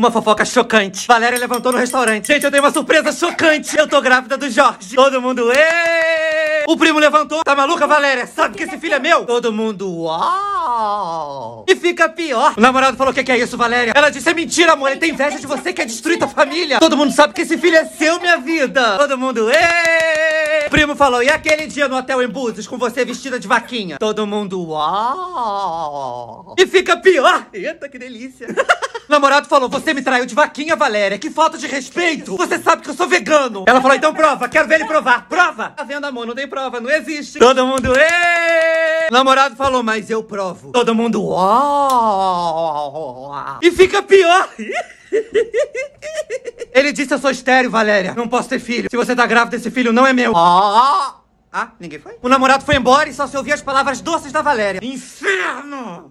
uma fofoca chocante. Valéria levantou no restaurante. Gente, eu tenho uma surpresa chocante. Eu tô grávida do Jorge. Todo mundo, ê! O primo levantou. Tá maluca, Valéria? Sabe que esse filho é meu? Todo mundo, uau! E fica pior. O namorado falou: o que, que é isso, Valéria? Ela disse: é mentira, amor. Ele tem inveja de você que é destruir tua família. Todo mundo sabe que esse filho é seu, minha vida. Todo mundo, ê! O primo falou: e aquele dia no hotel em Búzios com você vestida de vaquinha? Todo mundo, uau! E fica pior. Eita, que delícia. Namorado falou, você me traiu de vaquinha, Valéria. Que falta de respeito. Você sabe que eu sou vegano. Ela falou, então prova. Quero ver ele provar. Prova. Tá vendo, amor? Não tem prova. Não existe. Todo mundo, ê! Namorado falou, mas eu provo. Todo mundo, ó. E fica pior. Ele disse, eu sou estéreo, Valéria. Não posso ter filho. Se você tá grávida, esse filho não é meu. Ah, ninguém foi? O namorado foi embora e só se ouvia as palavras doces da Valéria. Inferno!